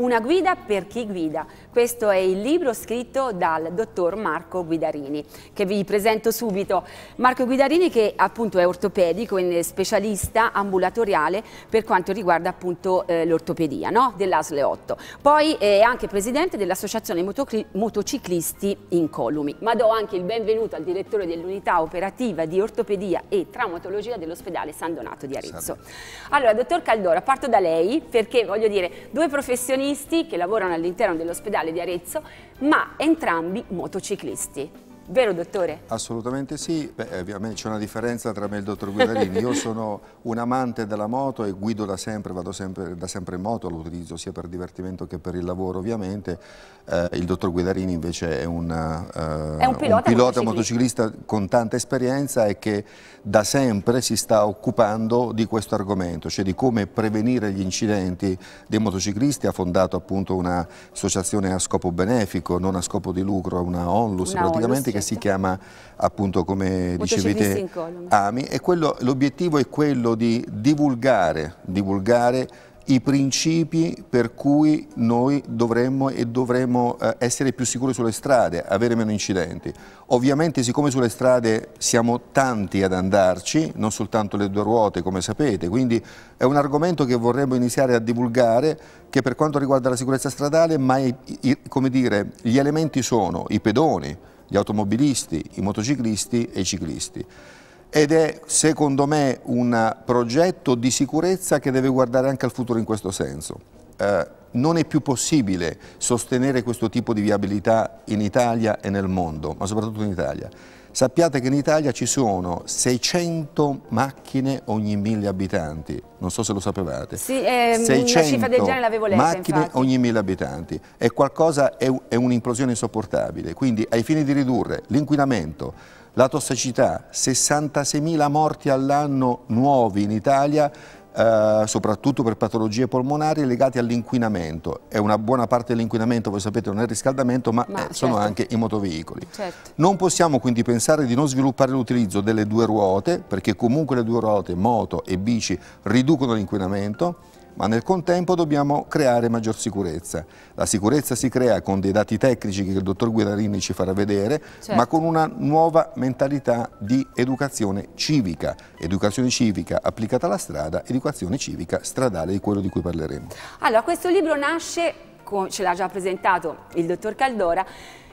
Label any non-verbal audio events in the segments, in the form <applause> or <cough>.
Una guida per chi guida. Questo è il libro scritto dal dottor Marco Guidarini, che vi presento subito. Marco Guidarini che appunto è ortopedico e specialista ambulatoriale per quanto riguarda appunto eh, l'ortopedia no? dell'ASLE 8. Poi è anche presidente dell'Associazione Motociclisti Incolumi. Ma do anche il benvenuto al direttore dell'unità operativa di ortopedia e traumatologia dell'ospedale San Donato di Arezzo. Allora, dottor Caldora, parto da lei perché voglio dire, due professionisti specialisti che lavorano all'interno dell'ospedale di Arezzo, ma entrambi motociclisti. Vero dottore? Assolutamente sì, Beh, eh, ovviamente c'è una differenza tra me e il dottor Guidarini, io <laughs> sono un amante della moto e guido da sempre, vado sempre, da sempre in moto, lo utilizzo sia per divertimento che per il lavoro ovviamente, eh, il dottor Guidarini invece è, una, eh, è un pilota, un pilota motociclista. motociclista con tanta esperienza e che da sempre si sta occupando di questo argomento, cioè di come prevenire gli incidenti dei motociclisti, ha fondato appunto un'associazione a scopo benefico, non a scopo di lucro, una onlus una praticamente onlus, che si chiama appunto come dicevi te AMI e l'obiettivo è quello di divulgare, divulgare i principi per cui noi dovremmo e dovremmo eh, essere più sicuri sulle strade, avere meno incidenti. Ovviamente siccome sulle strade siamo tanti ad andarci, non soltanto le due ruote come sapete, quindi è un argomento che vorremmo iniziare a divulgare che per quanto riguarda la sicurezza stradale, ma i, i, dire, gli elementi sono i pedoni, gli automobilisti, i motociclisti e i ciclisti. Ed è secondo me un progetto di sicurezza che deve guardare anche al futuro in questo senso. Eh, non è più possibile sostenere questo tipo di viabilità in Italia e nel mondo, ma soprattutto in Italia. Sappiate che in Italia ci sono 600 macchine ogni 1000 abitanti, non so se lo sapevate. Sì, eh, 600 letta, macchine infatti. ogni 1000 abitanti. È qualcosa, è un'implosione insopportabile. Quindi ai fini di ridurre l'inquinamento, la tossicità, 66.000 morti all'anno nuovi in Italia, eh, soprattutto per patologie polmonari legate all'inquinamento. E una buona parte dell'inquinamento, voi sapete, non è il riscaldamento, ma, ma eh, certo. sono anche i motoveicoli. Certo. Non possiamo quindi pensare di non sviluppare l'utilizzo delle due ruote, perché comunque le due ruote, moto e bici, riducono l'inquinamento ma nel contempo dobbiamo creare maggior sicurezza. La sicurezza si crea con dei dati tecnici che il dottor Guidarini ci farà vedere, certo. ma con una nuova mentalità di educazione civica, educazione civica applicata alla strada, educazione civica stradale di quello di cui parleremo. Allora, questo libro nasce, ce l'ha già presentato il dottor Caldora,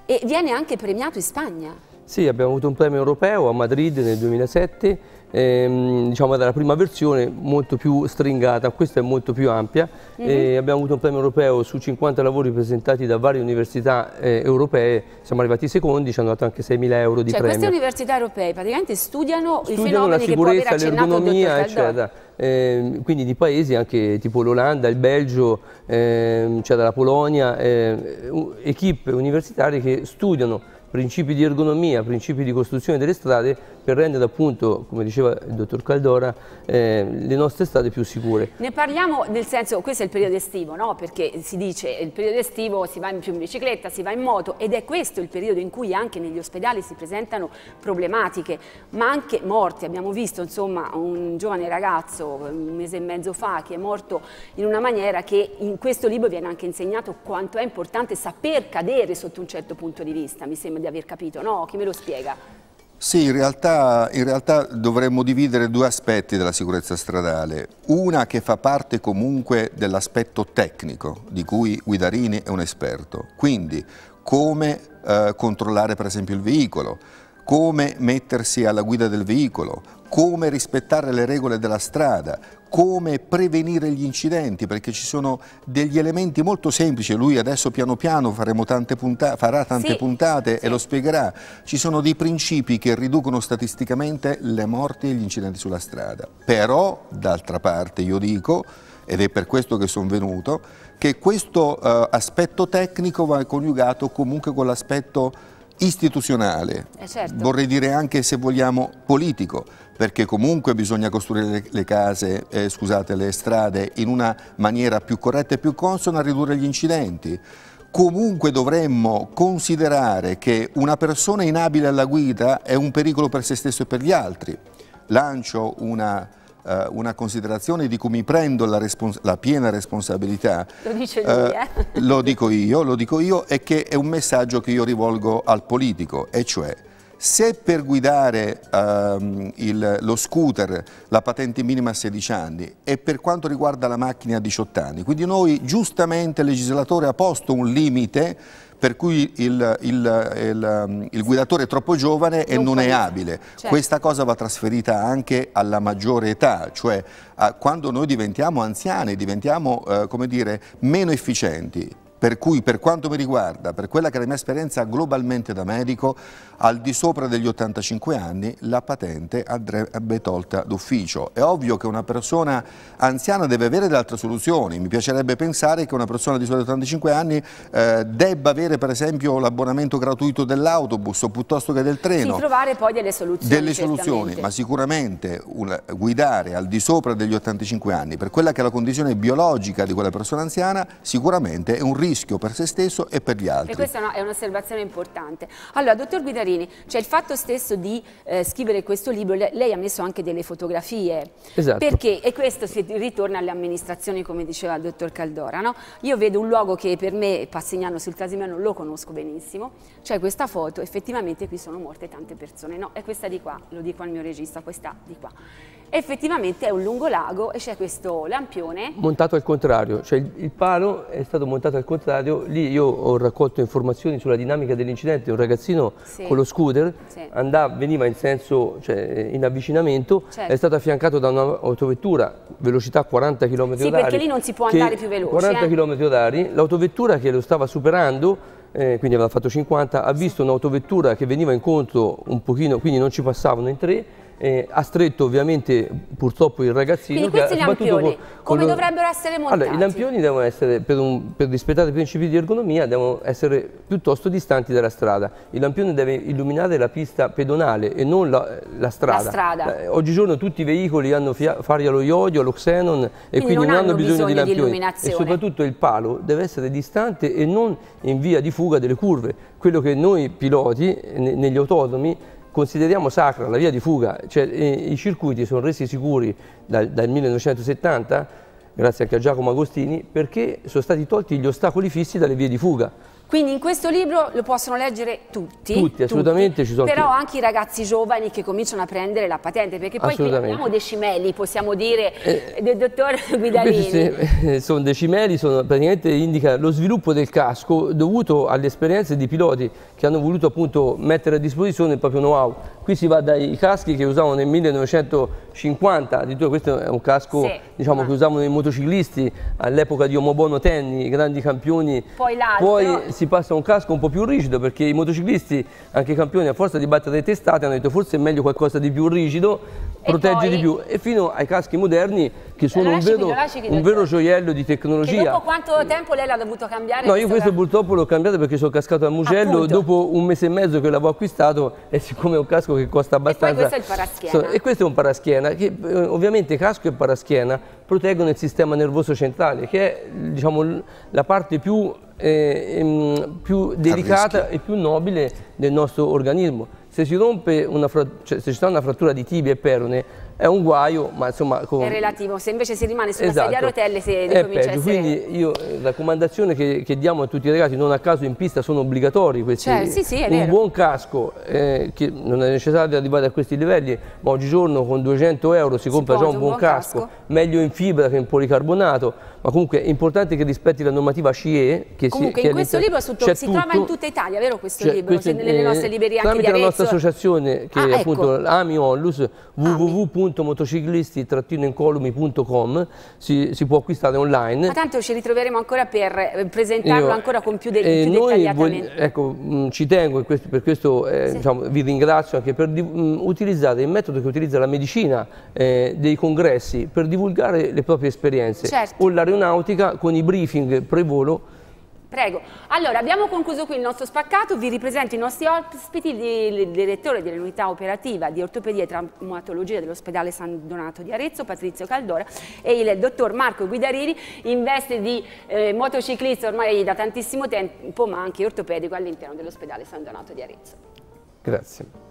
e viene anche premiato in Spagna. Sì, abbiamo avuto un premio europeo a Madrid nel 2007, ehm, diciamo dalla prima versione molto più stringata, questa è molto più ampia. Mm -hmm. eh, abbiamo avuto un premio europeo su 50 lavori presentati da varie università eh, europee, siamo arrivati secondi, ci hanno dato anche 6.000 euro di cioè, premio. queste università europee praticamente studiano, studiano i fenomeni che può aver accennato eccetera. Eh, quindi di paesi anche tipo l'Olanda, il Belgio, ehm, cioè dalla Polonia, ehm, equip universitarie che studiano principi di ergonomia, principi di costruzione delle strade per rendere appunto, come diceva il dottor Caldora, eh, le nostre strade più sicure. Ne parliamo nel senso, questo è il periodo estivo, no? perché si dice il periodo estivo si va in più in bicicletta, si va in moto ed è questo il periodo in cui anche negli ospedali si presentano problematiche, ma anche morti. Abbiamo visto insomma un giovane ragazzo un mese e mezzo fa che è morto in una maniera che in questo libro viene anche insegnato quanto è importante saper cadere sotto un certo punto di vista, mi sembra di aver capito, no? Chi me lo spiega? Sì, in realtà, in realtà, dovremmo dividere due aspetti della sicurezza stradale. Una che fa parte comunque dell'aspetto tecnico, di cui Guidarini è un esperto. Quindi come eh, controllare per esempio il veicolo, come mettersi alla guida del veicolo, come rispettare le regole della strada, come prevenire gli incidenti, perché ci sono degli elementi molto semplici, lui adesso piano piano tante punta farà tante sì. puntate sì. e lo spiegherà, ci sono dei principi che riducono statisticamente le morti e gli incidenti sulla strada, però d'altra parte io dico, ed è per questo che sono venuto, che questo eh, aspetto tecnico va coniugato comunque con l'aspetto istituzionale, eh certo. vorrei dire anche se vogliamo politico, perché comunque bisogna costruire le, case, eh, scusate, le strade in una maniera più corretta e più consona a ridurre gli incidenti. Comunque dovremmo considerare che una persona inabile alla guida è un pericolo per se stesso e per gli altri. Lancio una eh, una considerazione di cui mi prendo la, la piena responsabilità. Lo dice eh, lui, eh? Lo dico io, lo dico io, è che è un messaggio che io rivolgo al politico, e cioè se per guidare ehm, il, lo scooter la patente minima a 16 anni e per quanto riguarda la macchina a 18 anni, quindi noi giustamente il legislatore ha posto un limite per cui il, il, il guidatore è troppo giovane e non, non è abile. Certo. Questa cosa va trasferita anche alla maggiore età, cioè a, quando noi diventiamo anziani, diventiamo eh, dire, meno efficienti, per cui per quanto mi riguarda, per quella che è la mia esperienza globalmente da medico, al di sopra degli 85 anni la patente andrebbe tolta d'ufficio. È ovvio che una persona anziana deve avere delle altre soluzioni, mi piacerebbe pensare che una persona di sopra degli 85 anni eh, debba avere per esempio l'abbonamento gratuito dell'autobus o piuttosto che del treno. Sì, trovare poi delle soluzioni. Delle soluzioni, ma sicuramente una, guidare al di sopra degli 85 anni, per quella che è la condizione biologica di quella persona anziana, sicuramente è un rischio rischio per se stesso e per gli altri. E questa è un'osservazione importante. Allora, dottor Guidarini, cioè il fatto stesso di eh, scrivere questo libro, lei ha messo anche delle fotografie. Esatto. Perché? E questo si ritorna alle amministrazioni, come diceva il dottor Caldora. No? Io vedo un luogo che per me, Passignano sul Casimiano, lo conosco benissimo. Cioè questa foto, effettivamente qui sono morte tante persone. No, è questa di qua, lo dico al mio regista, questa di qua effettivamente è un lungo lago e c'è questo lampione. Montato al contrario, cioè il, il palo è stato montato al contrario contrario, lì io ho raccolto informazioni sulla dinamica dell'incidente, un ragazzino sì. con lo scooter sì. andava, veniva in senso, cioè, in avvicinamento, certo. è stato affiancato da un'autovettura, velocità 40 km h Sì, perché lì non si può andare più veloce. 40 eh? km h l'autovettura che lo stava superando eh, quindi aveva fatto 50, ha visto un'autovettura che veniva incontro un pochino, quindi non ci passavano in tre, eh, ha stretto ovviamente purtroppo il ragazzino. Quindi questi lampioni come lo... dovrebbero essere montati? Allora, i lampioni devono essere, per, un, per rispettare i principi di ergonomia, devono essere piuttosto distanti dalla strada. Il lampione deve illuminare la pista pedonale e non la, la strada. La strada. Eh, oggigiallo tutti i veicoli hanno fari allo iodio, allo xenon e quindi, non, non, hanno bisogno, bisogno di lampioni. Di e soprattutto il palo deve essere distante e non in via di fuga delle curve. Quello che noi piloti negli autonomi consideriamo sacra la via di fuga, cioè, eh, i circuiti sono resi sicuri dal, dal 1970, grazie anche a Giacomo Agostini, perché sono stati tolti gli ostacoli fissi dalle vie di fuga. Quindi in questo libro lo possono leggere tutti. Tutti, assolutamente tutti, ci sono. Però anche i ragazzi giovani che cominciano a prendere la patente, perché poi abbiamo decimeli, possiamo dire, eh, eh del dottor <laughs> Guidalini. Se, <laughs> eh, sono decimeli, sono, praticamente indica lo sviluppo del casco dovuto alle esperienze di piloti che hanno voluto appunto mettere a disposizione il proprio know-how. Qui si va dai caschi che usavano nel 1950, addirittura questo è un casco sì, diciamo, ma... che usavano i motociclisti all'epoca di Omobono Tenni, grandi campioni. Poi l'altro. Poi si passa un casco un po' più rigido perché i motociclisti, anche i campioni, a forza di battere le testate, hanno detto forse è meglio qualcosa di più rigido, protegge poi... di più. E fino ai caschi moderni che sono un vero, un vero, gioiello di tecnologia. Che dopo quanto tempo lei l'ha dovuto cambiare? No, io questo gra... purtroppo l'ho cambiato perché sono cascato al Mugello Appunto. dopo un mese e mezzo che l'avevo acquistato e siccome è un casco che costa abbastanza... E questo è il paraschiena. e questo è un paraschiena che eh, ovviamente casco e paraschiena proteggono il sistema nervoso centrale che è diciamo, la parte più eh, ehm, più delicata e più nobile del nostro organismo se, una, cioè, se ci sta una frattura di tibia e perone è un guaio, ma insomma... Con... È relativo, se invece si rimane sulla esatto. sedia a esatto. rotelle si ricomincia a essere... Quindi io, eh, raccomandazione che, che, diamo a tutti i ragazzi, non a caso in pista sono obbligatori questi... Cioè, sì, sì, un vero. buon casco, eh, che non è necessario arrivare a questi livelli, ma oggigiorno con 200 euro si, si compra già un, un buon, buon casco, casco, meglio in fibra che in policarbonato, ma comunque è importante che rispetti la normativa CIE... Che comunque si, che in questo libro si trova in tutta Italia, vero questo libro? Questo, cioè, nelle eh, nostre librerie anche di Arezzo, associazione che ah, appunto ecco. AMI Onlus, ah, www.motociclisti-incolumi.com, si, si, può acquistare online. Ma tanto ci ritroveremo ancora per presentarlo Io, ancora con più, de eh, più dettagliatamente. Voi, ecco, mh, mm, ci tengo, questo, per questo eh, sì. diciamo, vi ringrazio anche per mh, mm, utilizzare il metodo che utilizza la medicina eh, dei congressi per divulgare le proprie esperienze. Certo. O l'aeronautica con i briefing pre-volo. Prego. Allora, abbiamo concluso qui il nostro spaccato, vi ripresento i nostri ospiti, il direttore dell'unità operativa di ortopedia e traumatologia dell'ospedale San Donato di Arezzo, Patrizio Caldora, e il dottor Marco Guidarini in veste di eh, motociclista ormai da tantissimo tempo, ma anche ortopedico all'interno dell'ospedale San Donato di Arezzo. Grazie.